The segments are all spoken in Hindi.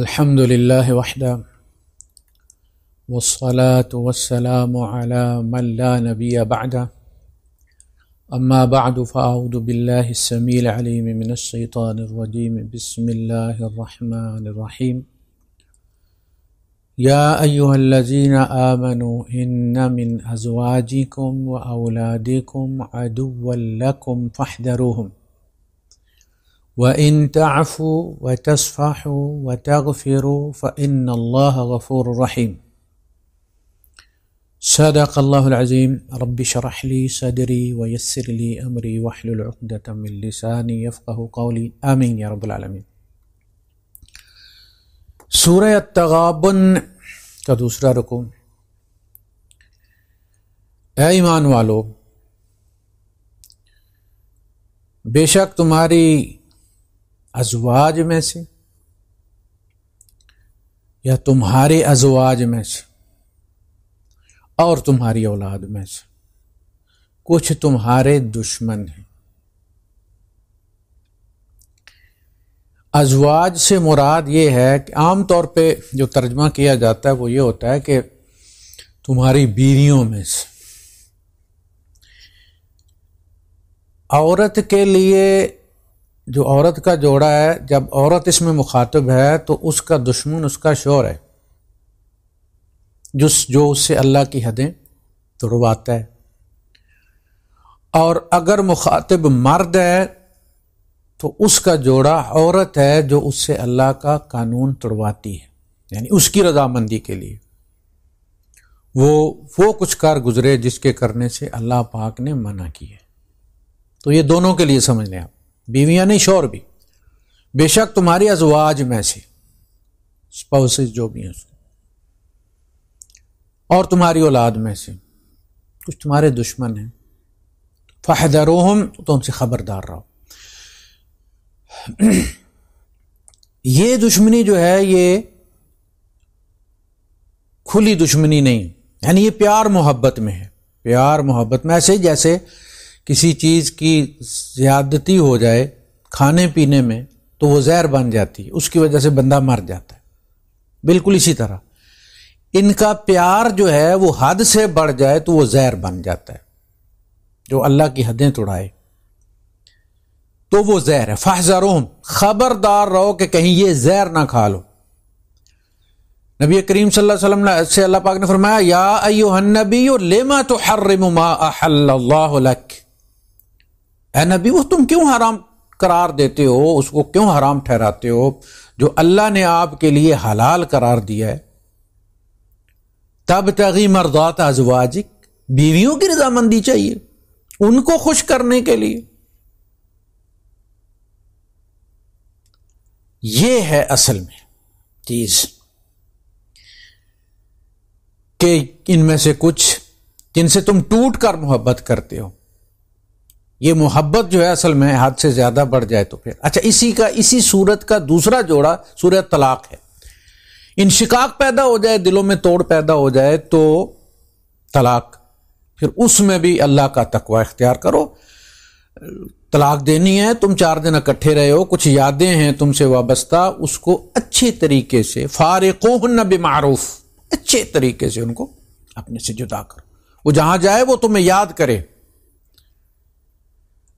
الحمد لله وحده والصلاة والسلام على من لا نبي بعده أما بعد فأعوذ بالله السميع العليم من الشيطان الرجيم بسم الله الرحمن الرحيم يا أيها الذين آمنوا إن من أزواجكم وأولادكم عدوا لكم فاحذروهم وإن تعفوا وتصفحوا وتغفروا فإن الله غفور رحيم صدق الله العظيم رب اشرح لي صدري ويسر لي أمري واحلل عقدة من لساني يفقه قولي آمين يا رب العالمين سورة التغابن كدوسرا ركوم رکو اے ایمان والو بے شک تمہاری अजवाज में से या तुम्हारे अजवाज में से और तुम्हारी औलाद में से कुछ तुम्हारे दुश्मन हैं अजवाज से मुराद ये है कि आम तौर पे जो तर्जमा किया जाता है वो ये होता है कि तुम्हारी बीवियों में से औरत के लिए जो औरत का जोड़ा है जब औरत इसमें मुखातब है तो उसका दुश्मन उसका शोर है जिस जो उससे अल्लाह की हदें तुड़वाता है और अगर मुखातब मर्द है तो उसका जोड़ा औरत है जो उससे अल्लाह का कानून तुड़वाती है यानी उसकी रजामंदी के लिए वो वो कुछ कार गुजरे जिसके करने से अल्लाह पाक ने मना किया तो ये दोनों के लिए समझ लें आप बीवियां नहीं शोर भी बेशक तुम्हारी अजवाज में से स्पाउसेस जो भी हैं और तुम्हारी औलाद में से कुछ तुम्हारे दुश्मन हैं फ़हदरोहम तो उनसे ख़बरदार रहो ये दुश्मनी जो है ये खुली दुश्मनी नहीं यानी ये प्यार मोहब्बत में है प्यार मोहब्बत में ऐसे जैसे किसी चीज़ की ज़्यादती हो जाए खाने पीने में तो वो जहर बन जाती है उसकी वजह से बंदा मर जाता है बिल्कुल इसी तरह इनका प्यार जो है वो हद से बढ़ जाए तो वो जहर बन जाता है जो अल्लाह की हदें तोड़ाए तो वो जहर है फाहजारोम खबरदार रहो कि कहीं ये जहर ना खा लो नबी करीम सल्लल्लाहु अलैहि वसल्लम से अल्लाह पाक ने फरमाया या अयोहनबी लेमा तो हर्रमा अहल्लल्लाहु लक ए नबी वो तुम क्यों हराम करार देते हो उसको क्यों हराम ठहराते हो जो अल्लाह ने आपके लिए हलाल करार दिया है तब तगी मर्दात अजवाजिक बीवियों की रजामंदी चाहिए उनको खुश करने के लिए ये है असल में चीज के इनमें से कुछ जिनसे तुम टूट कर मोहब्बत करते हो ये मोहब्बत जो है असल में हद से ज़्यादा बढ़ जाए तो फिर अच्छा इसी का इसी सूरत का दूसरा जोड़ा सूरत तलाक है इनशिकाक पैदा हो जाए दिलों में तोड़ पैदा हो जाए तो तलाक फिर उसमें भी अल्लाह का तकवा इख्तियार करो तलाक देनी है तुम चार दिन इकट्ठे रहे हो कुछ यादें हैं तुमसे वाबस्ता उसको अच्छे तरीके से फारकोहन मारूफ अच्छे तरीके से उनको अपने से जुदा करो वो जहां जाए वो तुम्हें याद करे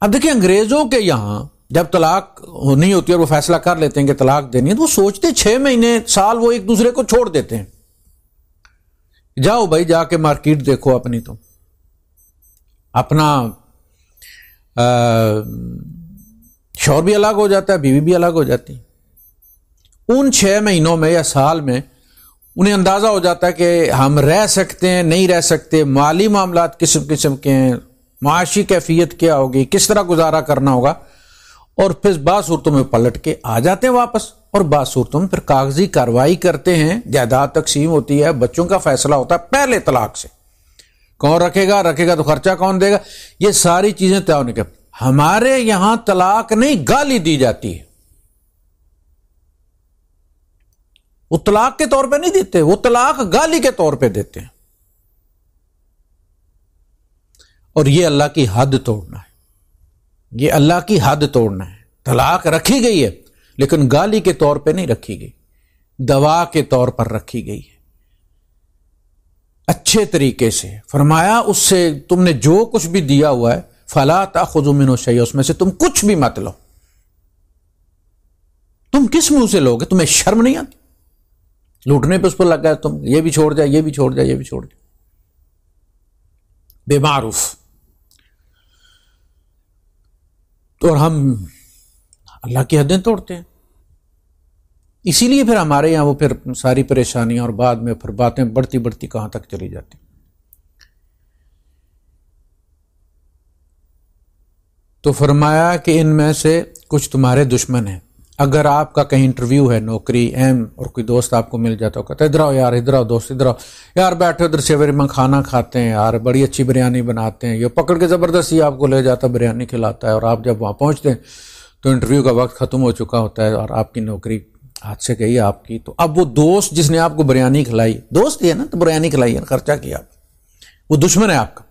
अब देखिए अंग्रेजों के यहां जब तलाक नहीं होती है और वो फैसला कर लेते हैं कि तलाक देनी है तो वो सोचते छह महीने साल वो एक दूसरे को छोड़ देते हैं जाओ भाई जाके मार्केट देखो अपनी तुम तो। अपना शोर भी अलग हो जाता है बीवी भी अलग हो जाती उन छह महीनों में या साल में उन्हें अंदाज़ा हो जाता है कि हम रह सकते हैं नहीं रह सकते माली मामला किस्म किस्म के हैं माशी कैफियत क्या होगी किस तरह गुजारा करना होगा और फिर बाद सूरतों में पलट के आ जाते हैं वापस और बाद सूरतों में फिर कागजी कार्रवाई करते हैं जायदाद तकसीम होती है बच्चों का फैसला होता है पहले तलाक से कौन रखेगा रखेगा तो खर्चा कौन देगा ये सारी चीजें तय होने के हमारे यहां तलाक नहीं गाली दी जाती है वो तलाक के तौर पे नहीं देते वो तलाक गाली के तौर पे देते हैं और ये अल्लाह की हद तोड़ना है ये अल्लाह की हद तोड़ना है तलाक रखी गई है लेकिन गाली के तौर पे नहीं रखी गई दवा के तौर पर रखी गई है अच्छे तरीके से फरमाया उससे तुमने जो कुछ भी दिया हुआ है फला ता खुजुमिन शैया उसमें से तुम कुछ भी मत लो तुम किस मुंह से लोगे तुम्हें शर्म नहीं आती लूटने पे उस पर लग गया तुम ये भी छोड़ जाए ये भी छोड़ जाए ये भी छोड़ जाए बेमारूफ तो और हम अल्लाह की हदें तोड़ते हैं इसीलिए फिर हमारे यहाँ वो फिर सारी परेशानियाँ और बाद में फिर बातें बढ़ती बढ़ती कहाँ तक चली जाती तो फरमाया कि इनमें से कुछ तुम्हारे दुश्मन हैं अगर आपका कहीं इंटरव्यू है नौकरी एम और कोई दोस्त आपको मिल जाता हो कहता है इधर आओ यार इधर आओ दोस्त इधर आओ यार बैठे उधर सेवरी में खाना खाते हैं यार बड़ी अच्छी बिरयानी बनाते हैं ये पकड़ के ज़बरदस्ती आपको ले जाता है बिरयानी खिलाता है और आप जब वहाँ पहुँचते हैं तो इंटरव्यू का वक्त ख़त्म हो चुका होता है और आपकी नौकरी हाथ से गई आपकी तो अब वो दोस्त जिसने आपको बिरयानी खिलाई दोस्त ही है ना तो बिरयानी खिलाई है खर्चा किया वो दुश्मन है आपका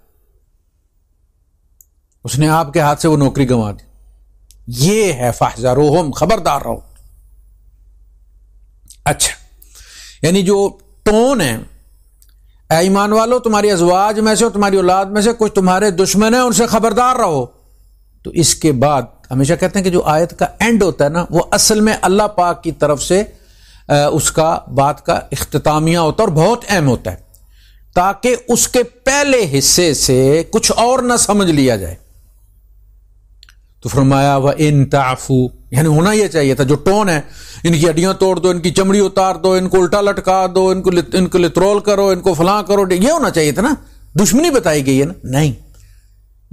उसने आपके हाथ से वो नौकरी गंवा दी ये है फाहजारोहम खबरदार रहो अच्छा यानी जो टोन है ईमान वालों तुम्हारी अजवाज में से और तुम्हारी औलाद में से कुछ तुम्हारे दुश्मन है उनसे खबरदार रहो तो इसके बाद हमेशा कहते हैं कि जो आयत का एंड होता है ना वो असल में अल्लाह पाक की तरफ से उसका बात का अख्तामिया होता है और बहुत अहम होता है ताकि उसके पहले हिस्से से कुछ और ना समझ लिया जाए तो फरमाया वह इन ताफू यानी होना यह चाहिए था जो टोन है इनकी हड्डियां तोड़ दो इनकी चमड़ी उतार दो इनको उल्टा लटका दो इनको इनको लित्रोल करो इनको फला करो ये होना चाहिए था ना दुश्मनी बताई गई है ना नहीं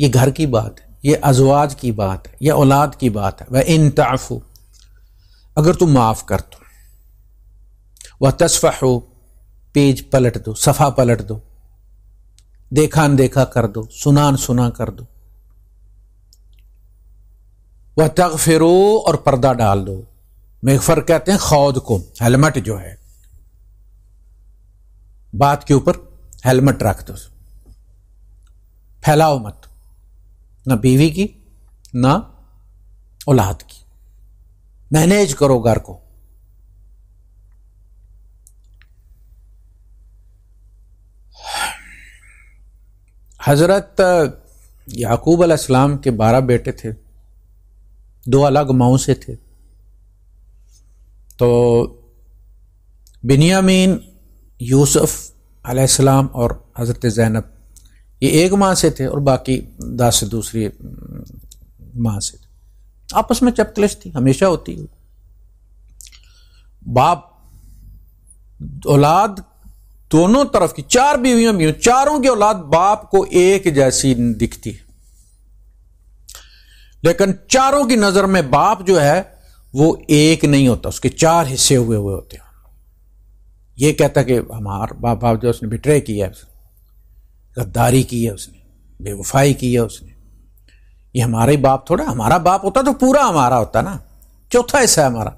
ये घर की बात है ये अजवाज की बात है यह औलाद की बात है वह इन ताफू अगर तुम माफ़ कर दो वह तस्फा हो पेज पलट दो सफ़ा पलट दो देखा अनदेखा कर दो सुना सुना कर दो वह तक फिरो और पर्दा डाल दो मेघफर कहते हैं खौद को हेलमेट जो है बात के ऊपर हेलमेट रख दो फैलाओ मत ना बीवी की ना औलाद की मैनेज करो घर को हजरत याकूब अलैहिस्सलाम के बारह बेटे थे दो अलग माओ से थे तो बिनियामीन यूसुफ अलैहिस्सलाम और हज़रत ज़ैनब ये एक माँ से थे और बाकी दास दूसरी माँ से थे आपस में चपकलश थी हमेशा होती है बाप औलाद दोनों तरफ की चार बीवियों बीवियों चारों की औलाद बाप को एक जैसी दिखती है लेकिन चारों की नजर में बाप जो है वो एक नहीं होता उसके चार हिस्से हुए हुए होते हैं ये कहता कि हमारा बाप बाप जो उसने बिट्रे किया है गद्दारी की है उसने बेवफाई की है उसने ये हमारा ही बाप थोड़ा हमारा बाप होता तो पूरा हमारा होता ना चौथा हिस्सा है हमारा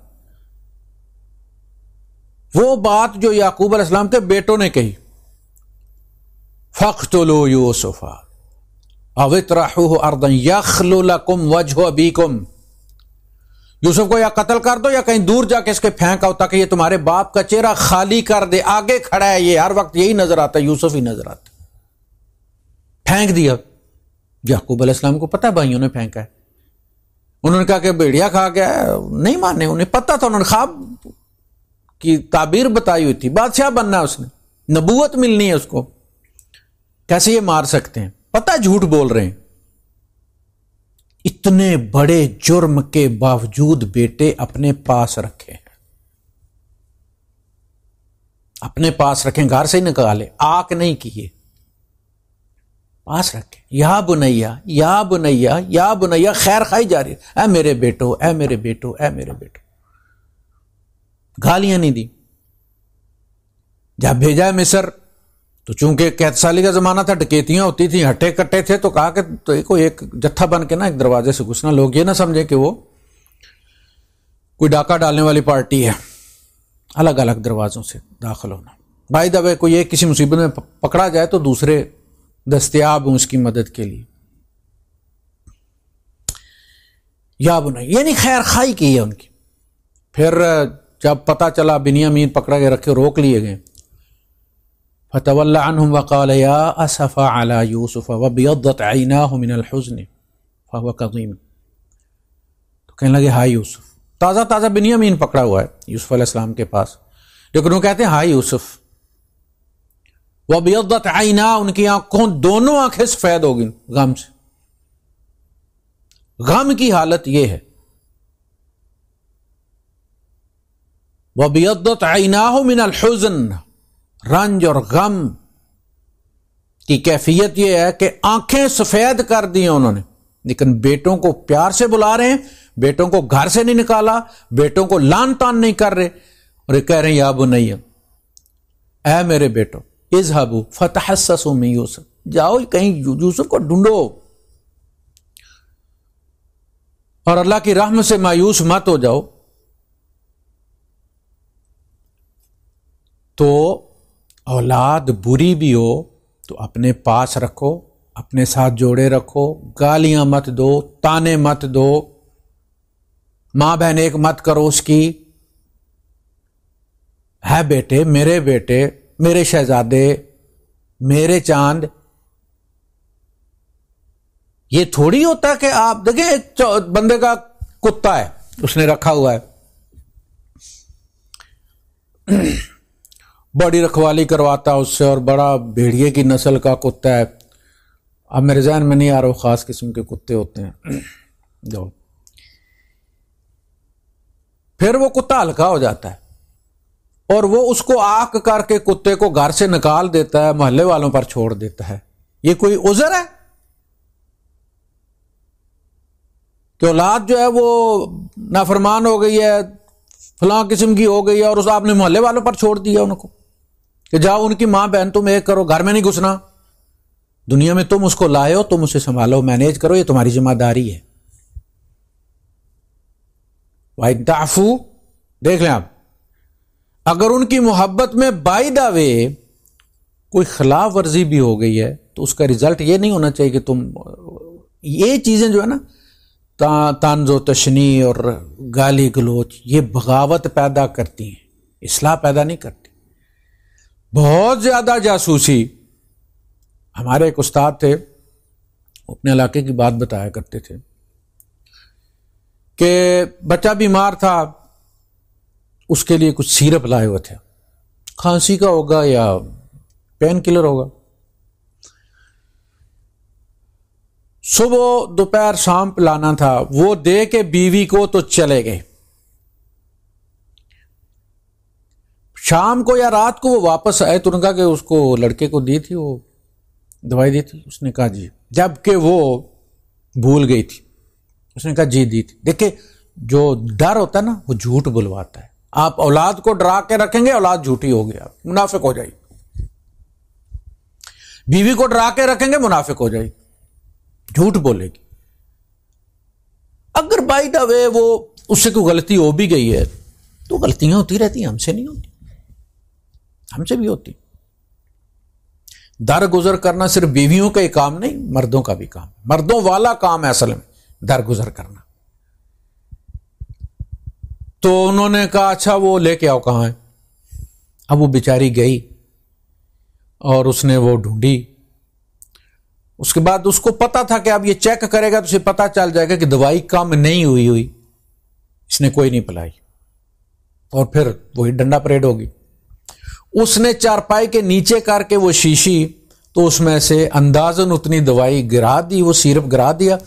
वो बात जो याकूब अलैहिस्सलाम के बेटों ने कही तो लो यूसुफा अवितराहू अर्दन यखलुलकुम वजह बीकुम यूसुफ को या कतल कर दो या कहीं दूर जाके इसके फेंक आओ ताकि ये तुम्हारे बाप का चेहरा खाली कर दे आगे खड़ा है ये हर वक्त यही नजर आता है यूसुफ ही नजर आता फेंक दिया याकूब अलैहिस्सलाम को पता है भाइयों ने फेंका है उन्होंने कहा कि भेड़िया खा गया नहीं माने उन्हें पता था उन्होंने खाब की ताबीर बताई हुई थी बादशाह बनना है उसने नबूवत मिलनी है उसको कैसे ये मार सकते हैं पता झूठ बोल रहे हैं इतने बड़े जुर्म के बावजूद बेटे अपने पास रखे हैं अपने पास रखें घर से ही निकाले आक नहीं किए पास रखें या बुनैया या बुनैया या बुनैया खैर खाई जा रही है ऐ मेरे बेटो ऐ मेरे बेटो ऐ मेरे बेटो गालियां नहीं दी जब भेजा है मिसर तो चूंकि कैदसाली का जमाना था डकेतियां होती थी हट्टे कट्टे थे तो कहा कि तो एक एक जत्था बन के ना एक दरवाजे से घुसना लोग ये ना समझे कि वो कोई डाका डालने वाली पार्टी है अलग अलग दरवाज़ों से दाखिल होना भाई दबे कोई एक किसी मुसीबत में पकड़ा जाए तो दूसरे दस्तियाब हों उसकी मदद के लिए या ये नहीं खैर खाई की है उनकी फिर जब पता चला बिनिया मीन पकड़ा के रखे रोक लिए गए फतवल्ला वक़ाल या असफ़ा अला यूसुफ़ वबियत आइना मिनलहसन फ़व कदीम तो कहने लगे हाय यूसुफ़ ताज़ा ताज़ा बिनियामीन पकड़ा हुआ है यूसुफ़ अलैहिस्सलाम के पास लेकिन वो कहते हैं हाय यूसुफ़ वबियत आइना उनकी आंखों दोनों आंखें सफ़ेद होगी गम से गम की हालत यह है वबियत आइना मिनलहसन रंज और गम की कैफियत यह है कि आंखें सफेद कर दी उन्होंने लेकिन बेटों को प्यार से बुला रहे हैं बेटों को घर से नहीं निकाला बेटों को लान तान नहीं कर रहे और ये कह रहे हैं या अबू नहीं ऐ मेरे बेटो इज हबू फतह ससो में यूसुफ जाओ कहीं यूसुफ को ढूंढो और अल्लाह की राहम से मायूस मत हो जाओ तो औलाद बुरी भी हो तो अपने पास रखो अपने साथ जोड़े रखो गालियां मत दो ताने मत दो मां बहन एक मत करो उसकी है बेटे मेरे बेटे मेरे शहजादे मेरे चांद ये थोड़ी होता कि आप देखें बंदे का कुत्ता है उसने रखा हुआ है बड़ी रखवाली करवाता उससे और बड़ा भेड़िए की नस्ल का कुत्ता है अब मेरे जहन में नहीं आ रहा ख़ास किस्म के कुत्ते होते हैं जाओ फिर वो कुत्ता हल्का हो जाता है और वो उसको आक करके कुत्ते को घर से निकाल देता है मोहल्ले वालों पर छोड़ देता है ये कोई उजर है कि औलाद जो है वो नाफरमान हो गई है फलां किस्म की हो गई है और उस आपने मोहल्ले वालों पर छोड़ दिया उनको कि जाओ उनकी मां बहन तुम एक करो घर में नहीं घुसना दुनिया में तुम उसको लाए हो तुम उसे संभालो मैनेज करो ये तुम्हारी जिम्मेदारी है वाई दाफू देख लें आप अगर उनकी मोहब्बत में बाई दावे कोई खिलाफ वर्जी भी हो गई है तो उसका रिजल्ट ये नहीं होना चाहिए कि तुम ये चीज़ें जो है ना ता, तानजो तशनी और गाली गलोच ये बगावत पैदा करती हैं इसलाह पैदा नहीं करती बहुत ज़्यादा जासूसी हमारे एक उस्ताद थे अपने इलाके की बात बताया करते थे कि बच्चा बीमार था उसके लिए कुछ सीरप लाए हुए थे खांसी का होगा या पेन किलर होगा सुबह दोपहर शाम पिलाना था वो दे के बीवी को तो चले गए शाम को या रात को वो वापस आए तो उनका के उसको लड़के को दी थी वो दवाई दी थी उसने कहा जी जबकि वो भूल गई थी उसने कहा जी दी थी देखिए जो डर होता है ना वो झूठ बुलवाता है आप औलाद को डरा के रखेंगे औलाद झूठी होगी आप मुनाफिक हो जाएगी बीवी को डरा के रखेंगे मुनाफिक हो जाएगी झूठ बोलेगी अगर बाई द वे वो उससे कोई गलती हो भी गई है तो गलतियां होती रहती हैं हमसे नहीं होती हमसे भी होती गुजर करना सिर्फ बीवियों का ही काम नहीं मर्दों का भी काम मर्दों वाला काम है असल में दर गुजर करना तो उन्होंने कहा अच्छा वो लेके आओ कहां है अब वो बेचारी गई और उसने वो ढूंढी उसके बाद उसको पता था कि अब ये चेक करेगा तो उसे पता चल जाएगा कि दवाई काम नहीं हुई हुई इसने कोई नहीं पिलाई और फिर वही डंडा परेड होगी उसने चारपाई के नीचे करके वो शीशी तो उसमें से अंदाजन उतनी दवाई गिरा दी वो सिरप गिरा दिया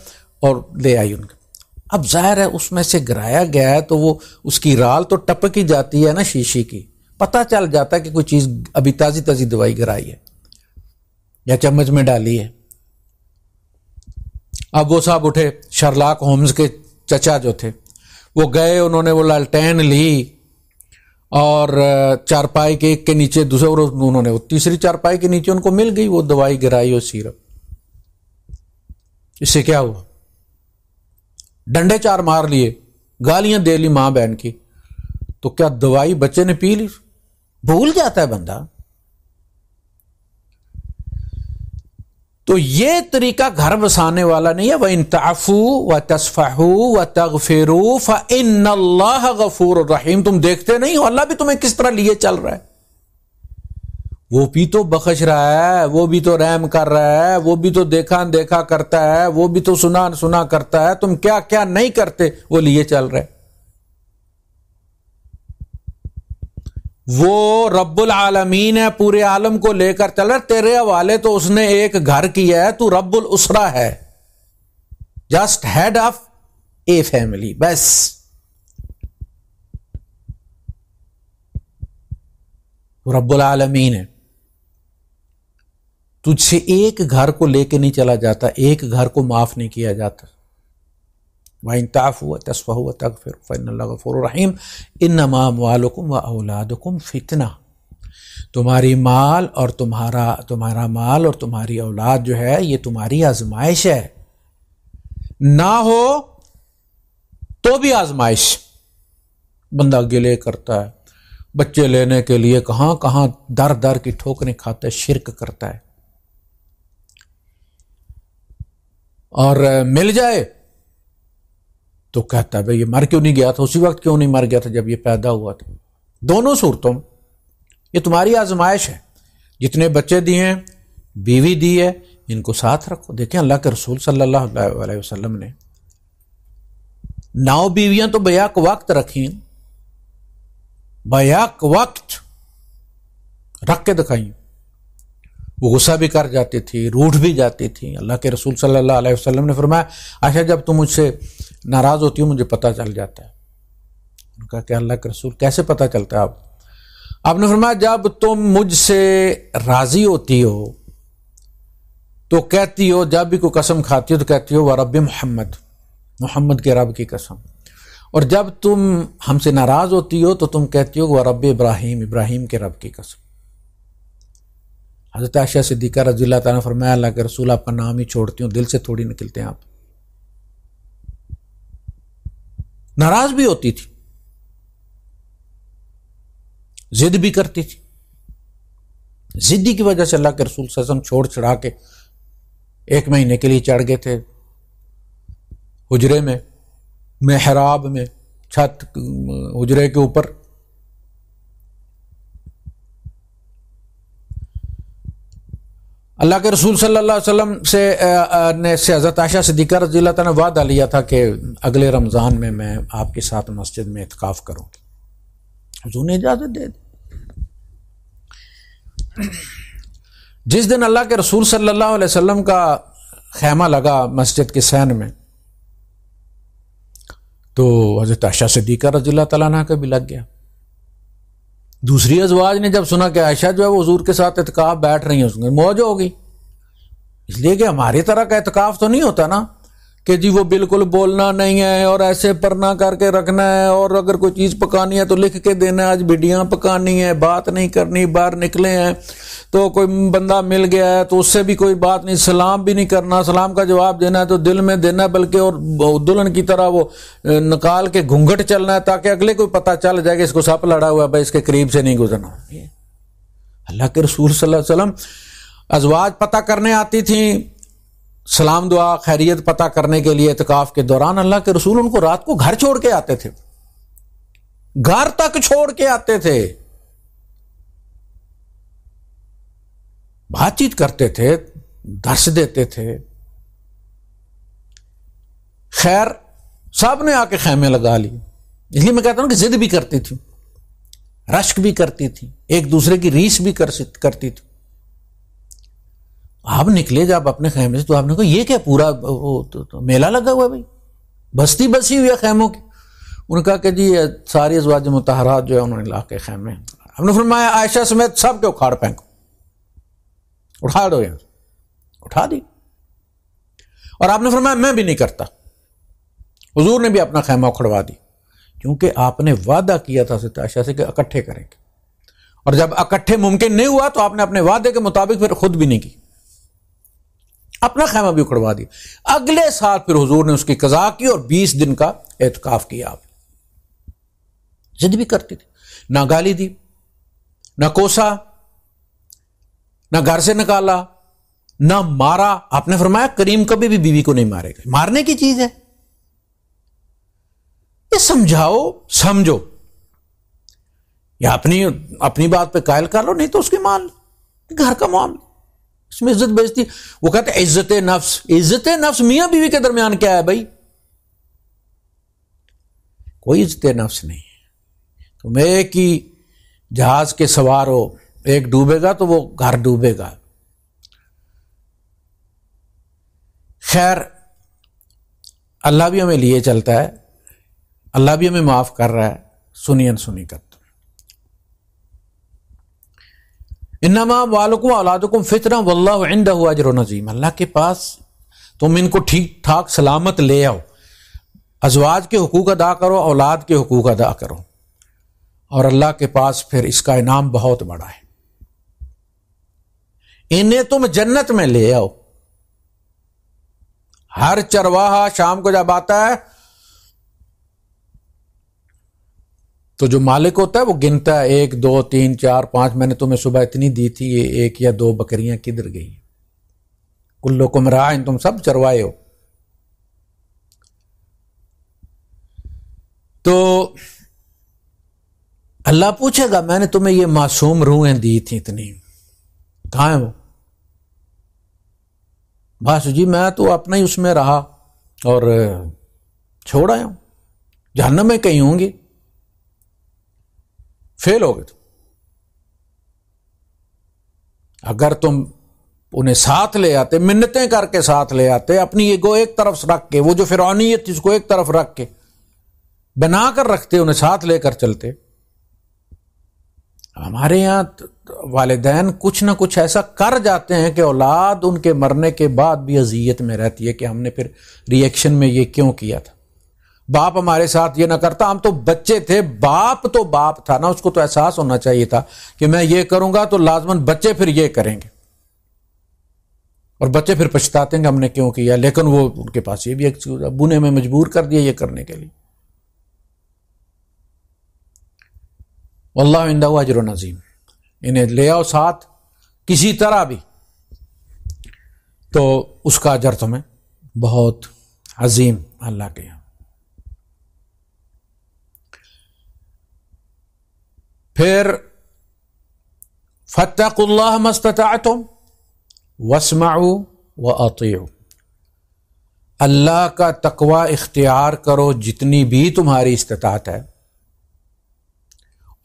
और ले आई उनके अब जाहिर है उसमें से गिराया गया है तो वो उसकी राल तो टपक ही जाती है ना शीशी की पता चल जाता है कि कोई चीज़ अभी ताज़ी ताज़ी दवाई गिराई है या चम्मच में डाली है अब वो साहब उठे शर्लाक होम्स के चचा जो थे वो गए उन्होंने वो लालटेन ली और चारपाई के एक के नीचे दूसरे और उन्होंने वो तीसरी चारपाई के नीचे उनको मिल गई वो दवाई गिराई और सीरप इससे क्या हुआ डंडे चार मार लिए गालियां दे ली मां बहन की तो क्या दवाई बच्चे ने पी ली भूल जाता है बंदा तो ये तरीका घर बसाने वाला नहीं है वह इन तफू व तस्फाहू व तगफिरू फ इन गफूर रहीम तुम देखते नहीं हो अल्लाह भी तुम्हें किस तरह लिए चल रहा है वो भी तो बखश रहा है वो भी तो रहम कर रहा है वो भी तो देखा देखा करता है वो भी तो सुना सुना करता है तुम क्या क्या नहीं करते वो लिए चल रहे वो रब्बुल आलमीन है पूरे आलम को लेकर चल रहा तेरे हवाले तो उसने एक घर किया है तू रब्बुल उसरा है just head of a family बस रब्बुल आलमीन है तुझसे एक घर को लेके नहीं चला जाता एक घर को माफ नहीं किया जाता वाइन ताफ़ हुआ तस्फ़ हुआ तक फिर इन माम व औलादकुम फितना तुम्हारी माल और तुम्हारा तुम्हारा माल और तुम्हारी औलाद जो है ये तुम्हारी आजमाइश है ना हो तो भी आजमाइश बंदा गिले करता है बच्चे लेने के लिए कहाँ कहाँ दर दर की ठोकरें खाता है शिरक करता है और मिल जाए तो कहता है भाई ये मर क्यों नहीं गया था उसी वक्त क्यों नहीं मर गया था जब ये पैदा हुआ था दोनों सूरतों में ये तुम्हारी आजमाइश है जितने बच्चे दिए हैं बीवी दी है इनको साथ रखो देखें अल्लाह के रसूल सल्लल्लाहु अलैहि वसल्लम ने नौ बीवियां तो बयाक वक्त रखी बयाक वक्त रख के दिखाई वो गुस्सा भी कर जाती थी रूठ भी जाती थी अल्लाह के रसूल सल्लल्लाहु अलैहि वसल्लम ने फरमाया अच्छा जब तुम मुझसे नाराज़ होती हूँ मुझे पता चल जाता है उनका क्या अल्लाह के रसूल कैसे पता चलता है आप आपने फरमाया जब तुम मुझसे राज़ी होती हो तो कहती हो जब भी कोई कसम खाती हो तो कहती हो व रब मोहम्मद मोहम्मद के रब की कसम और जब तुम हमसे नाराज़ होती हो तो तुम कहती हो व रब इब्राहिम इब्राहिम के रब की कसम हज़रत आशा सिद्दीका रजील्ला तरमाया अल्लाह के रसूल आपका नाम ही छोड़ती हूँ दिल से थोड़ी निकलते हैं आप नाराज भी होती थी जिद भी करती थी जिद्दी की वजह से अल्लाह के रसूल सजम छोड़ छड़ा के एक महीने के लिए चढ़ गए थे हुजरे में मेहराब में छत हुजरे के ऊपर अल्लाह के रसूल सल्लल्लाहु अलैहि वसल्लम से आ, ने से हज़रत आशा सिद्दीका रजी ने वादा लिया था कि अगले रमज़ान में मैं आपके साथ मस्जिद में इतकाफ़ करूँगी हजूर ने इजाज़त दे दी जिस दिन अल्लाह के रसूल सल्लल्लाहु अलैहि वसल्लम का खैमा लगा मस्जिद के सैन में तो हज़रत आशा सिद्दीका रजी तला का भी लग गया दूसरी अजवाज ने जब सुना कि आयशा जो है वो हजूर के साथ इतकाफ़ बैठ रही है उसमें मौज हो गई इसलिए कि हमारे तरह का एतकाफ तो नहीं होता ना कि जी वो बिल्कुल बोलना नहीं है और ऐसे परना करके रखना है और अगर कोई चीज़ पकानी है तो लिख के देना है आज भिडिया पकानी है बात नहीं करनी बाहर निकले हैं तो कोई बंदा मिल गया है तो उससे भी कोई बात नहीं सलाम भी नहीं करना सलाम का जवाब देना है तो दिल में देना बल्कि और दुल्हन की तरह वो निकाल के घूंघट चलना है ताकि अगले को पता चल जाए कि इसको सप लड़ा हुआ है भाई इसके करीब से नहीं गुजरना अल्लाह के रसूल सल्लल्लाहु अलैहि वसल्लम अजवाज पता करने आती थी सलाम दुआ खैरियत पता करने के लिए एतकाफ़ के दौरान अल्लाह के रसूल उनको रात को घर छोड़ के आते थे घर तक छोड़ के आते थे बातचीत करते थे दर्श देते थे खैर सब ने आके खेमे लगा लिए इसलिए मैं कहता हूं कि जिद भी करती थी रश्क भी करती थी एक दूसरे की रीस भी करती थी आप निकले जब अपने खेमे से तो आपने कहा ये क्या पूरा वो, तो, तो, मेला लगा हुआ भाई बस्ती बसी हुई है खेमों की उन्होंने कहा कि जी सारी अजवाज मतहरात जो है उन्होंने ला के खेमे हमने फरमाया आयशा समेत सब के उखाड़ फेंको उठा दो यहाँ उठा दी और आपने फरमाया मैं भी नहीं करता हजूर ने भी अपना खेमा उखड़वा दी क्योंकि आपने वादा किया था सत आयशा से कि इकट्ठे करेंगे और जब इकट्ठे मुमकिन नहीं हुआ तो आपने अपने वादे के मुताबिक फिर खुद भी नहीं की अपना खैमा भी उखड़वा दिया अगले साल फिर हजूर ने उसकी कजा की और बीस दिन का एहतकाफ किया आप जिद भी करती थी ना गाली दी ना कोसा ना घर से निकाला ना मारा आपने फरमाया करीम कभी भी बीवी को नहीं मारेगा मारने की चीज है ये समझाओ समझो या अपनी अपनी बात पे कायल कर लो नहीं तो उसकी मान घर का मामला इसमें इज्जत बेजती वो कहते हैं इज्जत नफ्स इज्जत नफ्स मियाँ बीवी के दरमियान क्या है भाई कोई इज्जत नफ्स नहीं तुम तो एक ही जहाज के सवार हो एक डूबेगा तो वो घर डूबेगा खैर अल्लाह भी हमें लिए चलता है अल्लाह भी हमें माफ़ कर रहा है सुनिए सुनी कर इन्नमा वालकुम औलादकुम फितरा वल्लाजर अजरनजीम अल्लाह के पास तुम इनको ठीक ठाक सलामत ले आओ अजवाज के हकूक़ अदा करो औलाद के हकूक़ अदा करो और अल्लाह के पास फिर इसका इनाम बहुत बड़ा है इन्हें तुम जन्नत में ले आओ हर चरवाहा शाम को जब आता है तो जो मालिक होता है वो गिनता है एक दो तीन चार पांच मैंने तुम्हें सुबह इतनी दी थी ये एक या दो बकरियां किधर गई कुल्लो कुमरा इन तुम सब चरवाए हो तो अल्लाह पूछेगा मैंने तुम्हें ये मासूम रूहें दी थी इतनी कहा है वो बस जी मैं तो अपना ही उसमें रहा और छोड़ आया हूं जहनम में कहीं होंगी फेल हो गए तुम अगर तुम उन्हें साथ ले आते मिन्नतें करके साथ ले आते अपनी ईगो एक तरफ रख के वो जो फिरौनीत थी उसको एक तरफ रख के बनाकर रखते उन्हें साथ लेकर चलते हमारे यहां वालदेन कुछ ना कुछ ऐसा कर जाते हैं कि औलाद उनके मरने के बाद भी अजियत में रहती है कि हमने फिर रिएक्शन में ये क्यों किया था बाप हमारे साथ ये ना करता हम तो बच्चे थे बाप तो बाप था ना उसको तो एहसास होना चाहिए था कि मैं ये करूंगा तो लाजमन बच्चे फिर ये करेंगे और बच्चे फिर पछताते हैं हमने क्यों किया लेकिन वो उनके पास ये भी एक्सक्यूज अबू ने हमें मजबूर कर दिया ये करने के लिए अल्लाह इंदा हुआ नजीम इन्हें ले आओ साथ किसी तरह भी तो उसका अजर तुम्हें बहुत अजीम अल्लाह के यहाँ फिर फ़तः मस्तता तुम वसमाऊ व अतु अल्लाह का तकवा इख्तियार करो जितनी भी तुम्हारी इस्तात है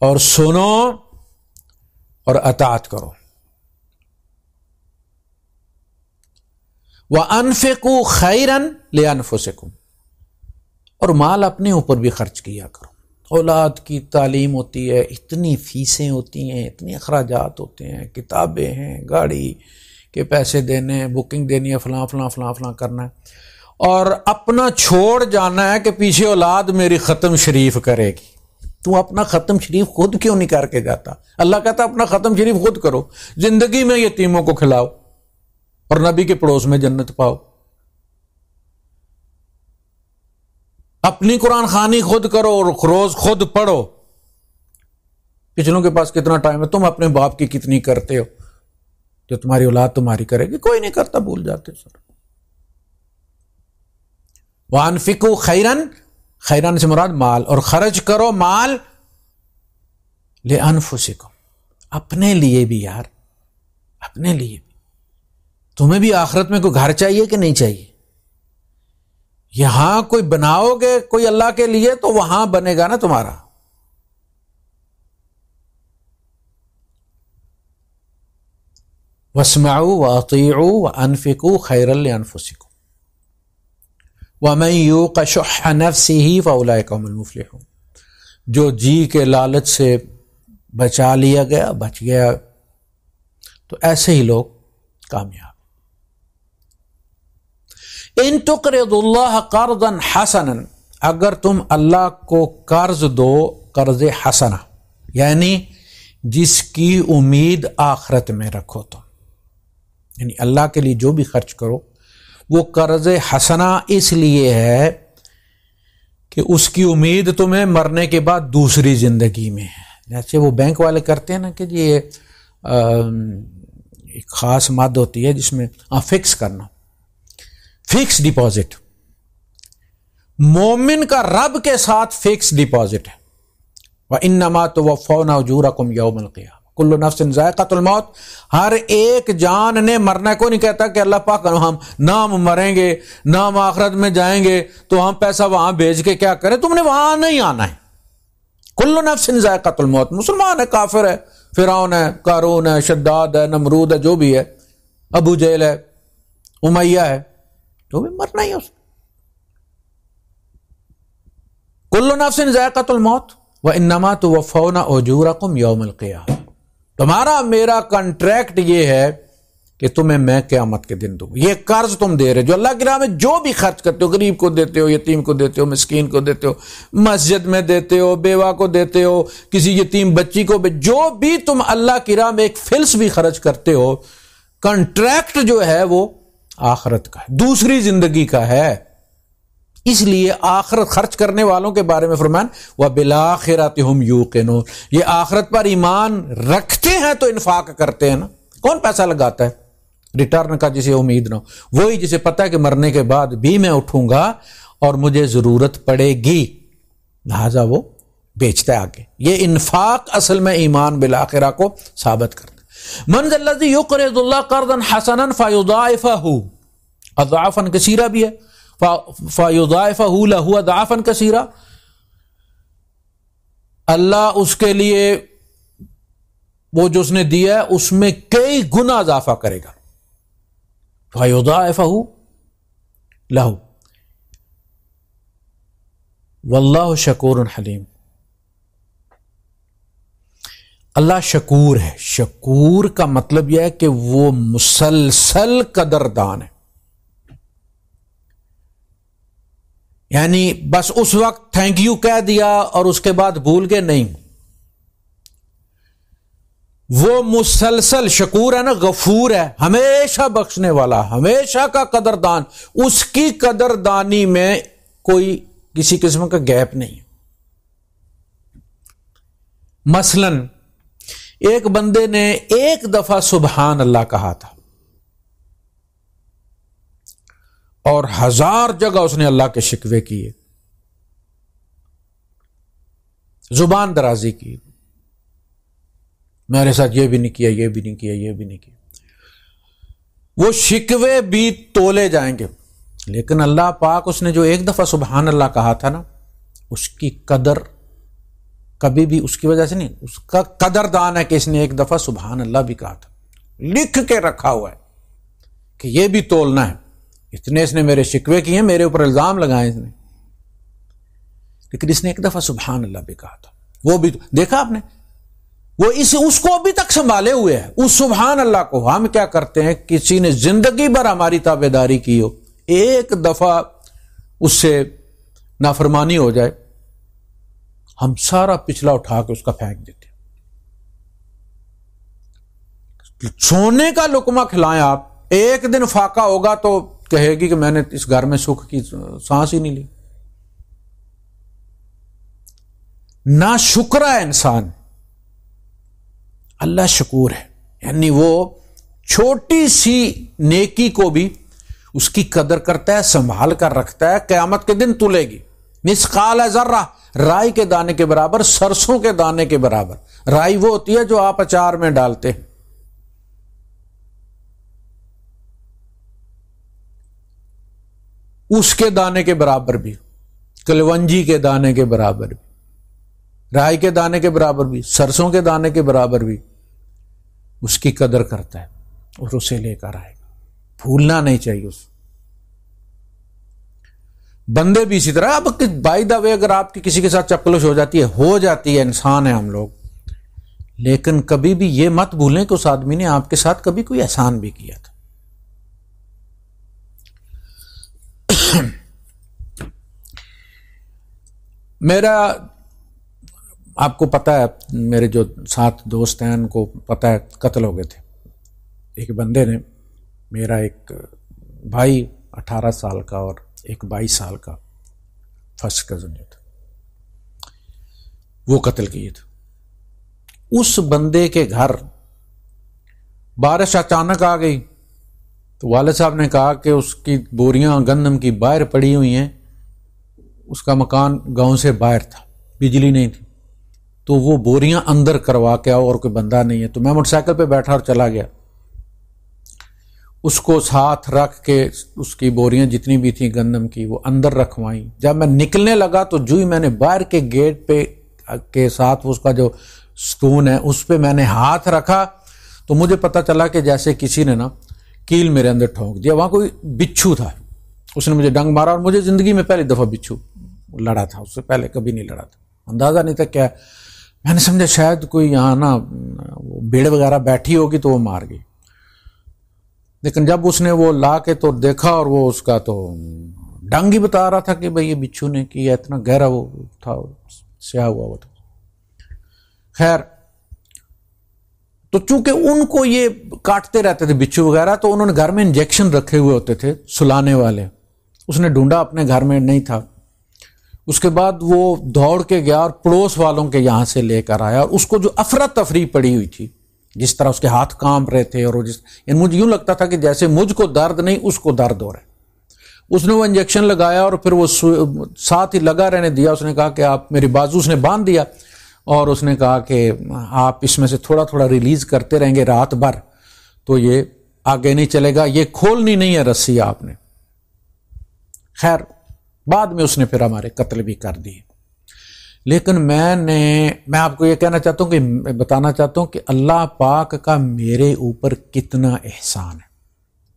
और सुनो और अतात करो व अनफिकू खैरन ले अनफुसकुम और माल अपने ऊपर भी खर्च किया करो औलाद की तालीम होती है इतनी फ़ीसें होती हैं इतने अखराज होते हैं किताबें हैं गाड़ी के पैसे देने हैं बुकिंग देनी है फलां फलां फलां फलां करना है और अपना छोड़ जाना है कि पीछे औलाद मेरी ख़त्म शरीफ करेगी तू अपना ख़त्म शरीफ खुद क्यों नहीं करके जाता अल्लाह कहता अपना ख़त्म शरीफ खुद करो ज़िंदगी में यतीमों को खिलाओ और नबी के पड़ोस में जन्नत पाओ अपनी कुरान खानी खुद करो और रोज खुद पढ़ो पिछलों के पास कितना टाइम है तुम अपने बाप की कितनी करते हो जो तुम्हारी औलाद तुम्हारी करेगी कोई नहीं करता भूल जाते सर फिको खैरन खैरन से मुराद माल और खर्च करो माल ले सिको अपने लिए भी यार अपने लिए भी तुम्हें भी आखिरत में कोई घर चाहिए कि नहीं चाहिए यहां कोई बनाओगे कोई अल्लाह के लिए तो वहां बनेगा ना तुम्हारा वसमाऊ वतीऊ व अनफिकू खैरल अनफुसिकू वमई यू कशह नफसी ही फ़ौला कमलमुफल जो जी के लालच से बचा लिया गया बच गया तो ऐसे ही लोग कामयाब इन तुकरदुल्लाह कर्जन हसन अगर तुम अल्लाह को कर्ज दो कर्ज हसना यानी जिसकी उम्मीद आखरत में रखो तुम यानी अल्लाह के लिए जो भी खर्च करो वो कर्ज हसना इसलिए है कि उसकी उम्मीद तुम्हें मरने के बाद दूसरी ज़िंदगी में है जैसे वो बैंक वाले करते हैं ना कि ये एक ख़ास मद होती है जिसमें हाँ फिक्स करना फिक्स डिपॉजिट मोमिन का रब के साथ फिक्स डिपॉजिट है वह इन नमा तो वह फौना जूरा कुम यौमल किया कुल्लु नफ्सिन जायकातुलमौत हर एक जान ने मरना को नहीं कहता कि अल्लाह पाक हम ना हम मरेंगे ना हम आखरत में जाएंगे तो हम पैसा वहां भेज के क्या करें तुमने वहां नहीं आना है नफसिन कुल्लु नफ्सिन मौत मुसलमान है काफिर है फिरौन है कारून है शद्दाद है नमरूद है जो भी है अबू जेल है उमैया है तो भी मरना ही उसको कुल्लो नफसिन जायकतुल मौत व इन्नमा तो वफ़ोना ओजूरकुम यौमल क़ियामा तुम्हारा मेरा कॉन्ट्रैक्ट ये है कि तुम्हें मैं क्यामत के दिन दू ये कर्ज तुम दे रहे हो जो अल्लाह के राह में जो भी खर्च करते हो गरीब को देते हो यतीम को देते हो मस्किन को देते हो मस्जिद में देते हो बेवा को देते हो किसी यतीम बच्ची को जो भी तुम अल्लाह की राह में एक फिल्स भी खर्च करते हो कॉन्ट्रैक्ट जो है वो आखरत का है दूसरी जिंदगी का है इसलिए आखरत खर्च करने वालों के बारे में फरमान वह बिलाखिरत हम यू के नो ये आखरत पर ईमान रखते हैं तो इन्फाक करते हैं ना कौन पैसा लगाता है रिटर्न का जिसे उम्मीद ना हो वही जिसे पता है कि मरने के बाद भी मैं उठूंगा और मुझे ज़रूरत पड़ेगी लिहाजा वो बेचता है आगे ये इन्फाक असल में ईमान बिलाखिरा को साबित करता है मनजल्ला करदन हसन फ़ायुदाफ़ा अदाफ़न कसीरा भी है फ़ायुदाफ़ा लहू अदाफ़न कसीरा अल्लाह उसके लिए वो जो उसने दिया है उसमें कई गुना इजाफा करेगा फ़ायुदाफ़ा लहू वल्लाह शकोर हलीम अल्लाह शकूर है शकूर का मतलब यह है कि वो मुसलसल कदरदान है यानी बस उस वक्त थैंक यू कह दिया और उसके बाद भूल गए नहीं वो मुसलसल शकूर है ना गफूर है हमेशा बख्शने वाला हमेशा का कदरदान उसकी कदरदानी में कोई किसी किस्म का गैप नहीं मसलन एक बंदे ने एक दफा सुबहान अल्लाह कहा था और हजार जगह उसने अल्लाह के शिकवे किए जुबान दराजी की मेरे साथ ये भी नहीं किया ये भी नहीं किया ये भी नहीं किया वो शिकवे भी तोले जाएंगे लेकिन अल्लाह पाक उसने जो एक दफा सुबहान अल्लाह कहा था ना उसकी कदर कभी भी उसकी वजह से नहीं उसका कदरदान है कि इसने एक दफ़ा सुबहान अल्लाह भी कहा था लिख के रखा हुआ है कि ये भी तोलना है इतने इसने मेरे शिकवे किए हैं मेरे ऊपर इल्ज़ाम लगाए इसने लेकिन इसने एक दफ़ा सुबहान अल्लाह भी कहा था वो भी तो, देखा आपने वो इस उसको अभी तक संभाले हुए है उस सुबहान अल्लाह को हम क्या करते हैं किसी ने जिंदगी भर हमारी ताबेदारी की हो एक दफ़ा उससे नाफरमानी हो जाए हम सारा पिछला उठा के उसका फेंक देते सोने का लुकमा खिलाएं आप एक दिन फाका होगा तो कहेगी कि मैंने इस घर में सुख की सांस ही नहीं ली ना शुक्र है इंसान अल्लाह शकूर है यानी वो छोटी सी नेकी को भी उसकी कदर करता है संभाल कर रखता है क्यामत के दिन तुलेगी मिसकाल है जर्रा राई के दाने के बराबर सरसों के दाने के बराबर राई वो होती है जो आप अचार में डालते हैं उसके दाने के बराबर भी कलवंजी के दाने के बराबर भी राई के दाने के बराबर भी सरसों के दाने के बराबर भी उसकी कदर करता है और उसे लेकर आएगा भूलना नहीं चाहिए उसको बंदे भी इसी तरह अब बाई द वे अगर आपकी किसी के साथ चपकलश हो जाती है हो जाती है इंसान है हम लोग लेकिन कभी भी ये मत भूलें कि उस आदमी ने आपके साथ कभी कोई एहसान भी किया था मेरा आपको पता है मेरे जो सात दोस्त हैं उनको पता है कत्ल हो गए थे एक बंदे ने मेरा एक भाई 18 साल का और एक बाईस साल का फर्स्ट कजन जो था वो कत्ल किए थे उस बंदे के घर बारिश अचानक आ गई तो वाले साहब ने कहा कि उसकी बोरियां गंदम की बाहर पड़ी हुई हैं उसका मकान गांव से बाहर था बिजली नहीं थी तो वो बोरियां अंदर करवा के आओ और कोई बंदा नहीं है तो मैं मोटरसाइकिल पे बैठा और चला गया उसको साथ रख के उसकी बोरियां जितनी भी थी गंदम की वो अंदर रखवाई जब मैं निकलने लगा तो जू ही मैंने बाहर के गेट पे के साथ उसका जो स्टोन है उस पर मैंने हाथ रखा तो मुझे पता चला कि जैसे किसी ने ना कील मेरे अंदर ठोंक दिया वहाँ कोई बिच्छू था उसने मुझे डंग मारा और मुझे ज़िंदगी में पहली दफ़ा बिच्छू लड़ा था उससे पहले कभी नहीं लड़ा था अंदाज़ा नहीं था क्या मैंने समझा शायद कोई यहाँ ना भेड़ वगैरह बैठी होगी तो वो मार गई लेकिन जब उसने वो ला के तो देखा और वो उसका तो डंग ही बता रहा था कि भाई ये बिच्छू ने किया इतना गहरा वो था स्या हुआ वो था तो। खैर तो चूंकि उनको ये काटते रहते थे बिच्छू वगैरह तो उन्होंने घर में इंजेक्शन रखे हुए होते थे सुलाने वाले उसने ढूंढा अपने घर में नहीं था उसके बाद वो दौड़ के गया और पड़ोस वालों के यहां से लेकर आया और उसको जो अफरा तफरी पड़ी हुई थी जिस तरह उसके हाथ कांप रहे थे और जिस मुझे यूं लगता था कि जैसे मुझको दर्द नहीं उसको दर्द हो रहा है उसने वो इंजेक्शन लगाया और फिर वो साथ ही लगा रहने दिया उसने कहा कि आप मेरी बाजू उसने बांध दिया और उसने कहा कि आप इसमें से थोड़ा थोड़ा रिलीज करते रहेंगे रात भर तो ये आगे नहीं चलेगा ये खोलनी नहीं है रस्सी आपने खैर बाद में उसने फिर हमारे कत्ल भी कर दिए लेकिन मैंने मैं आपको ये कहना चाहता हूँ कि बताना चाहता हूँ कि अल्लाह पाक का मेरे ऊपर कितना एहसान है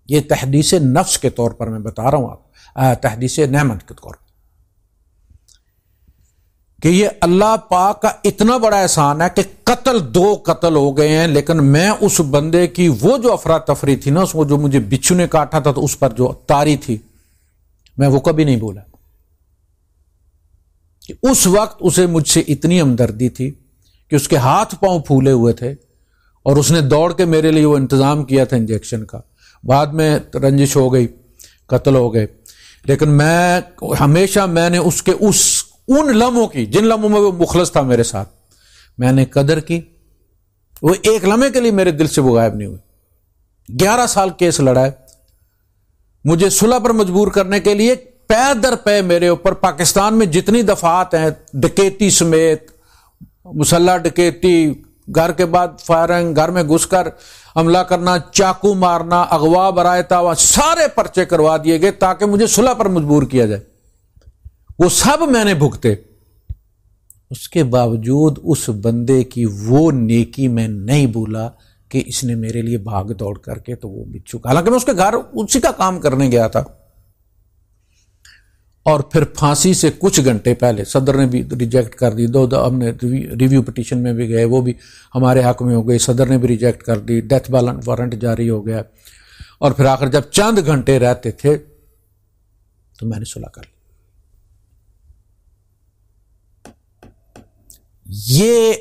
ये तहदीस नफ्स के तौर पर मैं बता रहा हूँ आप तहदीस नहमत के तौर पर कि ये अल्लाह पाक का इतना बड़ा एहसान है कि कत्ल दो कत्ल हो गए हैं लेकिन मैं उस बंदे की वो जो अफरा तफरी थी ना उसको जो मुझे बिच्छू ने काटा था तो उस पर जो तारी थी मैं वो कभी नहीं बोला कि उस वक्त उसे मुझसे इतनी हमदर्दी थी कि उसके हाथ पांव फूले हुए थे और उसने दौड़ के मेरे लिए वो इंतज़ाम किया था इंजेक्शन का बाद में रंजिश हो गई कत्ल हो गए लेकिन मैं हमेशा मैंने उसके उस उन लम्हों की जिन लम्हों में वो मुखलस था मेरे साथ मैंने कदर की वो एक लम्हे के लिए मेरे दिल से वो गायब नहीं हुए ग्यारह साल केस लड़ाए मुझे सुलह पर मजबूर करने के लिए पै दर पे मेरे ऊपर पाकिस्तान में जितनी दफात हैं डकेती समेत मुसल्ला डकेती घर के बाद फायरिंग घर में घुसकर हमला करना चाकू मारना अगवा बराए तावा सारे पर्चे करवा दिए गए ताकि मुझे सुलह पर मजबूर किया जाए वो सब मैंने भुगते उसके बावजूद उस बंदे की वो नेकी मैं नहीं भूला कि इसने मेरे लिए भाग दौड़ करके तो वो बिच्छू हालांकि मैं उसके घर उसी का काम करने गया था और फिर फांसी से कुछ घंटे पहले सदर ने भी रिजेक्ट कर दी दो, दो हमने रिव्यू तो पटिशन में भी गए वो भी हमारे हक में हो गई सदर ने भी रिजेक्ट कर दी डेथ वारंट जारी हो गया और फिर आखिर जब चंद घंटे रहते थे तो मैंने सुलह कर ली ये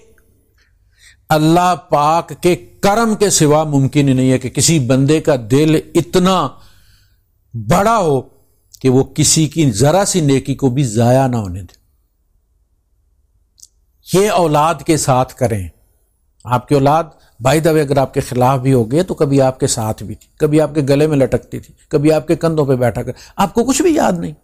अल्लाह पाक के कर्म के सिवा मुमकिन ही नहीं है कि किसी बंदे का दिल इतना बड़ा हो कि वो किसी की ज़रा सी नेकी को भी ज़ाया ना होने दें ये औलाद के साथ करें आपकी औलाद भाई दबे अगर आपके खिलाफ भी हो गए तो कभी आपके साथ भी थी कभी आपके गले में लटकती थी कभी आपके कंधों पे बैठा कर आपको कुछ भी याद नहीं